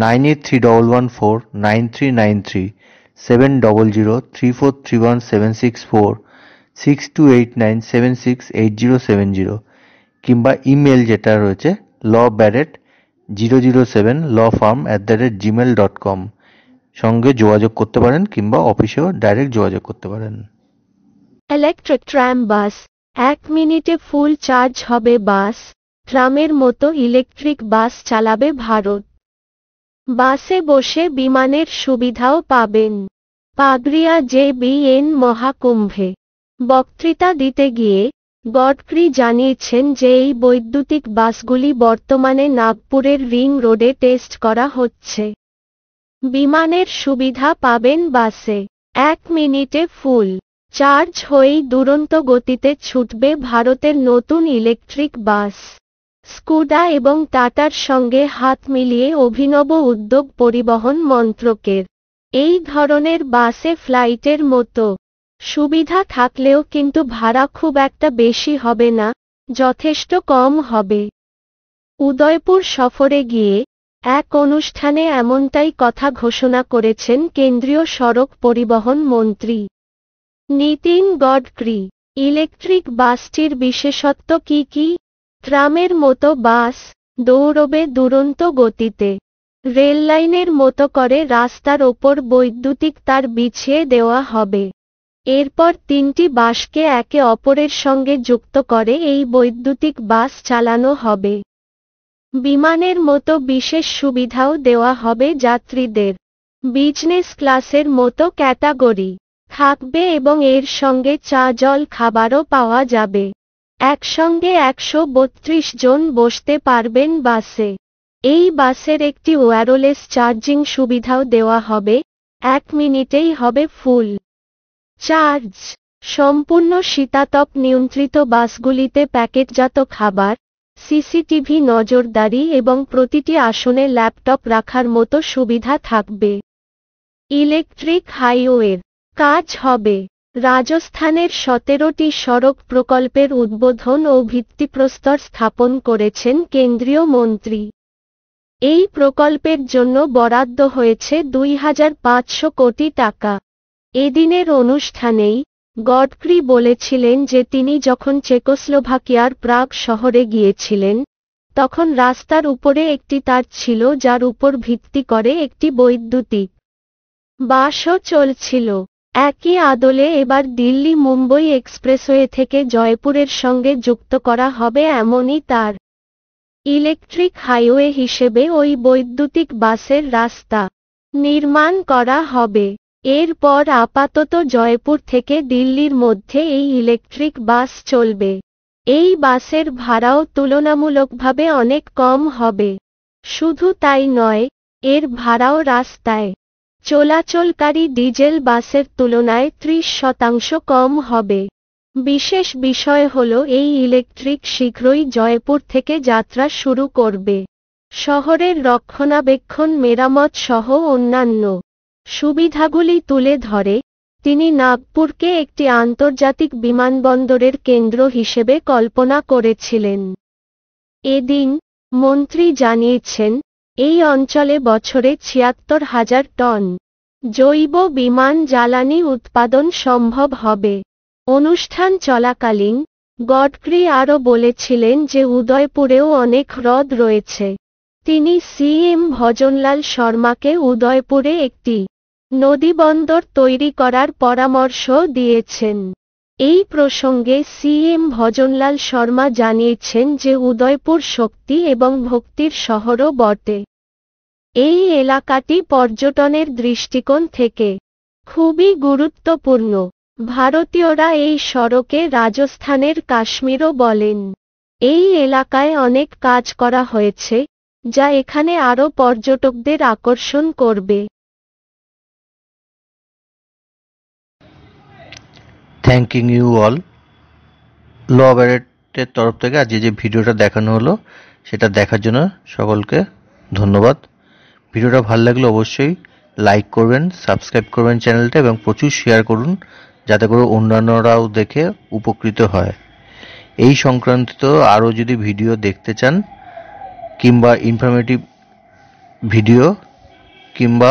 nine eight three double one four nine three nine three seven double zero three four three one seven six four six two eight nine seven six eight zero seven zero কিংবা email যেটা রয়েছে law Barrett zero zero seven law firm at the rate Gmail dot com সঙ্গে যোগাযোগ করতে পারেন কিংবা অফিসেও direct যোগাযোগ করতে পারেন ইলেকট্রিক ট্রাম বাস এক মিনিটে ফুল চার্জ হবে বাস ট্রামের মতো ইলেকট্রিক বাস চালাবে ভারত বাসে বসে বিমানের সুবিধাও পাবেন পাগরিয়া জে বিএন মহাকুম্ভে বক্তৃতা দিতে গিয়ে গডফ্রি জানিয়েছেন যে এই বৈদ্যুতিক বাসগুলি বর্তমানে নাগপুরের রিং রোডে টেস্ট করা হচ্ছে বিমানের সুবিধা পাবেন বাসে এক মিনিটে ফুল চার্জ হয়েই দুরন্ত গতিতে ছুটবে ভারতের নতুন ইলেকট্রিক বাস স্কুডা এবং টাটার সঙ্গে হাত মিলিয়ে অভিনব উদ্যোগ পরিবহন মন্ত্রকের এই ধরনের বাসে ফ্লাইটের মতো সুবিধা থাকলেও কিন্তু ভাড়া খুব একটা বেশি হবে না যথেষ্ট কম হবে উদয়পুর সফরে গিয়ে এক অনুষ্ঠানে এমনটাই কথা ঘোষণা করেছেন কেন্দ্রীয় সড়ক পরিবহন মন্ত্রী নীতিন গডকরি ইলেকট্রিক বাসটির বিশেষত্ব কি কি ট্রামের মতো বাস দৌড়বে দুরন্ত গতিতে রেললাইনের মতো করে রাস্তার ওপর বৈদ্যুতিক তার বিছিয়ে দেওয়া হবে এরপর তিনটি বাসকে একে অপরের সঙ্গে যুক্ত করে এই বৈদ্যুতিক বাস চালানো হবে বিমানের মতো বিশেষ সুবিধাও দেওয়া হবে যাত্রীদের বিজনেস ক্লাসের মতো ক্যাটাগরি থাকবে এবং এর সঙ্গে চা জল খাবারও পাওয়া যাবে একসঙ্গে একশো বত্রিশ জন বসতে পারবেন বাসে এই বাসের একটি ওয়্যারলেস চার্জিং সুবিধাও দেওয়া হবে এক মিনিটেই হবে ফুল চার্জ সম্পূর্ণ শীতাতপ নিয়ন্ত্রিত বাসগুলিতে প্যাকেটজাত খাবার সিসিটিভি নজরদারি এবং প্রতিটি আসনে ল্যাপটপ রাখার মতো সুবিধা থাকবে ইলেকট্রিক হাইওয়ের কাজ হবে রাজস্থানের সতেরোটি সড়ক প্রকল্পের উদ্বোধন ও ভিত্তিপ্রস্তর স্থাপন করেছেন কেন্দ্রীয় মন্ত্রী এই প্রকল্পের জন্য বরাদ্দ হয়েছে দুই কোটি টাকা এদিনের অনুষ্ঠানেই গডক্রি বলেছিলেন যে তিনি যখন চেকোস্লোভাকিয়ার প্রাগ শহরে গিয়েছিলেন তখন রাস্তার উপরে একটি তার ছিল যার উপর ভিত্তি করে একটি বৈদ্যুতিক বাসও চলছিল একই আদলে এবার দিল্লি মুম্বই এক্সপ্রেসওয়ে থেকে জয়পুরের সঙ্গে যুক্ত করা হবে এমনই তার ইলেকট্রিক হাইওয়ে হিসেবে ওই বৈদ্যুতিক বাসের রাস্তা নির্মাণ করা হবে এরপর আপাতত জয়পুর থেকে দিল্লির মধ্যে এই ইলেকট্রিক বাস চলবে এই বাসের ভাড়াও তুলনামূলকভাবে অনেক কম হবে শুধু তাই নয় এর ভাড়াও রাস্তায় চলাচলকারী ডিজেল বাসের তুলনায় ত্রিশ শতাংশ কম হবে বিশেষ বিষয় হল এই ইলেকট্রিক শীঘ্রই জয়পুর থেকে যাত্রা শুরু করবে শহরের রক্ষণাবেক্ষণ মেরামত সহ অন্যান্য সুবিধাগুলি তুলে ধরে তিনি নাগপুরকে একটি আন্তর্জাতিক বিমানবন্দরের কেন্দ্র হিসেবে কল্পনা করেছিলেন এদিন মন্ত্রী জানিয়েছেন এই অঞ্চলে বছরে ছিয়াত্তর হাজার টন জৈব বিমান জ্বালানি উৎপাদন সম্ভব হবে অনুষ্ঠান চলাকালীন গডফ্রি আরও বলেছিলেন যে উদয়পুরেও অনেক হ্রদ রয়েছে তিনি সি এম ভজনলাল শর্মাকে উদয়পুরে একটি নদীবন্দর তৈরি করার পরামর্শ দিয়েছেন এই প্রসঙ্গে সিএম ভজনলাল শর্মা জানিয়েছেন যে উদয়পুর শক্তি এবং ভক্তির শহরও বটে এই এলাকাটি পর্যটনের দৃষ্টিকোণ থেকে খুবই গুরুত্বপূর্ণ ভারতীয়রা এই সড়কে রাজস্থানের কাশ্মীরও বলেন এই এলাকায় অনেক কাজ করা হয়েছে যা এখানে আরও পর্যটকদের আকর্ষণ করবে থ্যাংকিং ইউ অল ল ব্যারেটের তরফ থেকে আজকে যে ভিডিওটা দেখানো হলো সেটা দেখার জন্য সকলকে ধন্যবাদ ভিডিওটা ভালো লাগলে অবশ্যই লাইক করবেন সাবস্ক্রাইব করবেন চ্যানেলটা এবং প্রচুর শেয়ার করুন যাতে করে অন্যান্যরাও দেখে উপকৃত হয় এই সংক্রান্ত আরও যদি ভিডিও দেখতে চান কিংবা ইনফরমেটিভ ভিডিও কিংবা